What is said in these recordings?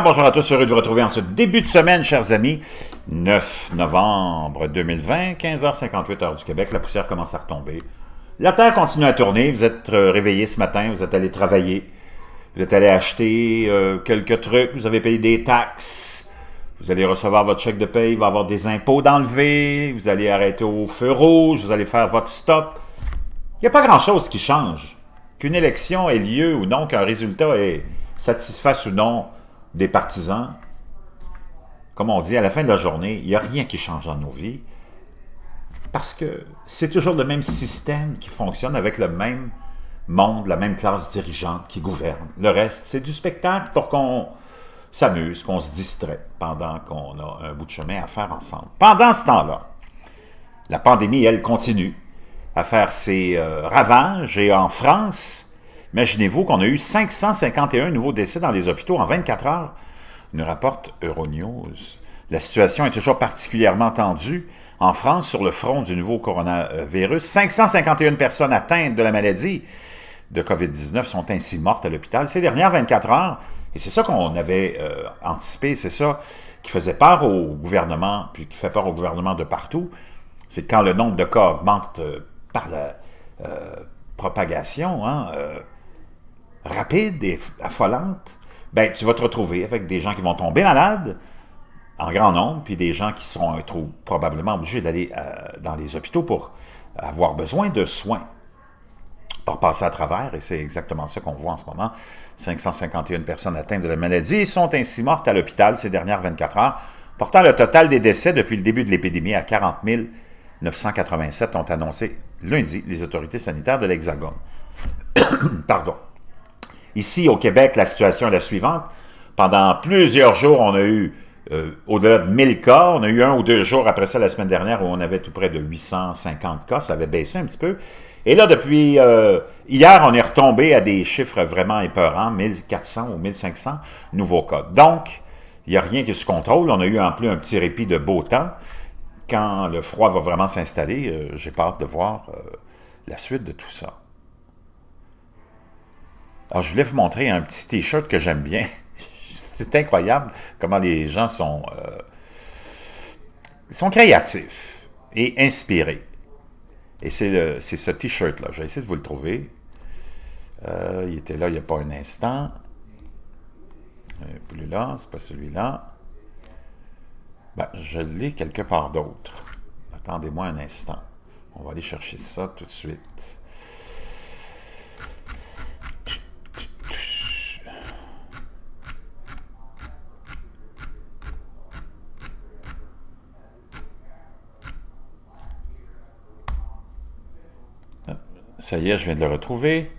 bonjour à tous, heureux de vous retrouver en ce début de semaine, chers amis. 9 novembre 2020, 15h58 heure du Québec, la poussière commence à retomber. La Terre continue à tourner, vous êtes euh, réveillé ce matin, vous êtes allé travailler, vous êtes allés acheter euh, quelques trucs, vous avez payé des taxes, vous allez recevoir votre chèque de paye, il va y avoir des impôts d'enlever, vous allez arrêter au feu rouge, vous allez faire votre stop. Il n'y a pas grand-chose qui change. Qu'une élection ait lieu ou non, qu'un résultat est satisfasse ou non, des partisans, comme on dit, à la fin de la journée, il n'y a rien qui change dans nos vies parce que c'est toujours le même système qui fonctionne avec le même monde, la même classe dirigeante qui gouverne. Le reste, c'est du spectacle pour qu'on s'amuse, qu'on se distrait pendant qu'on a un bout de chemin à faire ensemble. Pendant ce temps-là, la pandémie, elle, continue à faire ses euh, ravages et en France, Imaginez-vous qu'on a eu 551 nouveaux décès dans les hôpitaux en 24 heures, nous rapporte Euronews. La situation est toujours particulièrement tendue en France sur le front du nouveau coronavirus. 551 personnes atteintes de la maladie de COVID-19 sont ainsi mortes à l'hôpital ces dernières 24 heures. Et c'est ça qu'on avait euh, anticipé, c'est ça qui faisait peur au gouvernement, puis qui fait peur au gouvernement de partout. C'est quand le nombre de cas augmente euh, par la euh, propagation, hein, rapide et affolante, ben, tu vas te retrouver avec des gens qui vont tomber malades en grand nombre, puis des gens qui seront probablement obligés d'aller euh, dans les hôpitaux pour avoir besoin de soins pour passer à travers, et c'est exactement ce qu'on voit en ce moment. 551 personnes atteintes de la maladie sont ainsi mortes à l'hôpital ces dernières 24 heures, portant le total des décès depuis le début de l'épidémie à 40 987, ont annoncé lundi les autorités sanitaires de l'Hexagone. Pardon. Ici, au Québec, la situation est la suivante. Pendant plusieurs jours, on a eu euh, au-delà de 1000 cas. On a eu un ou deux jours après ça la semaine dernière où on avait tout près de 850 cas. Ça avait baissé un petit peu. Et là, depuis euh, hier, on est retombé à des chiffres vraiment épeurants, 1400 ou 1500 nouveaux cas. Donc, il n'y a rien qui se contrôle. On a eu en plus un petit répit de beau temps. Quand le froid va vraiment s'installer, euh, j'ai hâte de voir la suite de tout ça. Alors, ah, je voulais vous montrer un petit T-shirt que j'aime bien. C'est incroyable comment les gens sont, euh, sont créatifs et inspirés. Et c'est ce T-shirt-là. Je vais essayer de vous le trouver. Euh, il était là il n'y a pas un instant. Euh, plus là, c'est pas celui-là. Ben, je l'ai quelque part d'autre. Attendez-moi un instant. On va aller chercher ça tout de suite. Ça y est, je viens de le retrouver.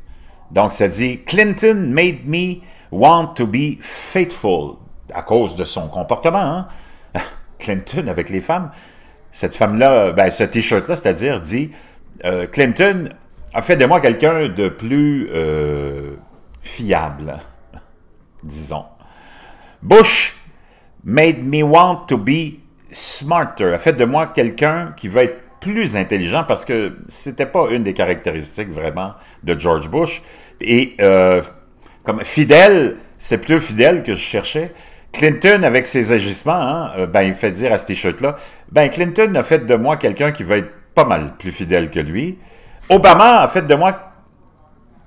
Donc, ça dit « Clinton made me want to be faithful » à cause de son comportement. Hein. Clinton avec les femmes. Cette femme-là, ben, ce T-shirt-là, c'est-à-dire, dit euh, Clinton a fait de moi quelqu'un de plus euh, fiable, disons. Bush made me want to be smarter, a fait de moi quelqu'un qui va être plus intelligent parce que c'était pas une des caractéristiques vraiment de George Bush. Et euh, comme fidèle, c'est plus fidèle que je cherchais. Clinton, avec ses agissements, hein, euh, ben, il fait dire à ce t-shirt-là, ben, Clinton a fait de moi quelqu'un qui va être pas mal plus fidèle que lui. Obama a fait de moi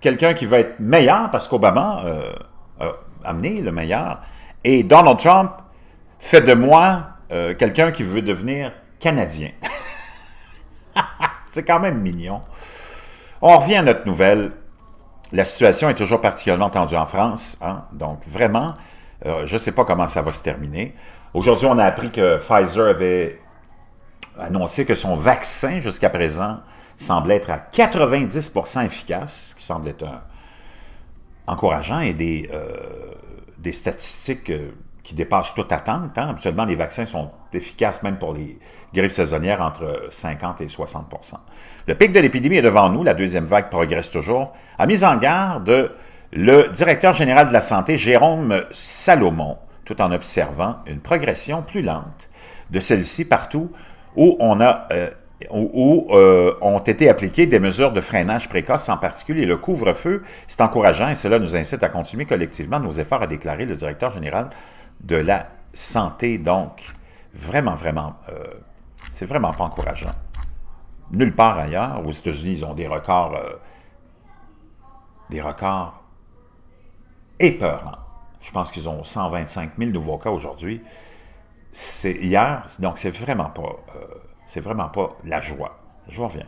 quelqu'un qui va être meilleur parce qu'Obama euh, a amené le meilleur. Et Donald Trump fait de moi euh, quelqu'un qui veut devenir Canadien. C'est quand même mignon. On revient à notre nouvelle. La situation est toujours particulièrement tendue en France. Hein. Donc, vraiment, euh, je ne sais pas comment ça va se terminer. Aujourd'hui, on a appris que Pfizer avait annoncé que son vaccin, jusqu'à présent, semblait être à 90 efficace, ce qui semble être un... encourageant et des, euh, des statistiques euh, qui dépasse toute attente. Hein? Absolument, les vaccins sont efficaces même pour les grippes saisonnières entre 50 et 60 Le pic de l'épidémie est devant nous, la deuxième vague progresse toujours. À mise en garde le directeur général de la santé, Jérôme Salomon, tout en observant une progression plus lente de celle-ci partout où on a euh, où euh, ont été appliquées des mesures de freinage précoce, en particulier le couvre-feu. C'est encourageant et cela nous incite à continuer collectivement nos efforts, a déclaré le directeur général de la santé. Donc, vraiment, vraiment, euh, c'est vraiment pas encourageant. Nulle part ailleurs, aux États-Unis, ils ont des records, euh, des records épeurants. Je pense qu'ils ont 125 000 nouveaux cas aujourd'hui c'est hier, donc c'est vraiment pas, euh, c'est vraiment pas la joie. Je reviens.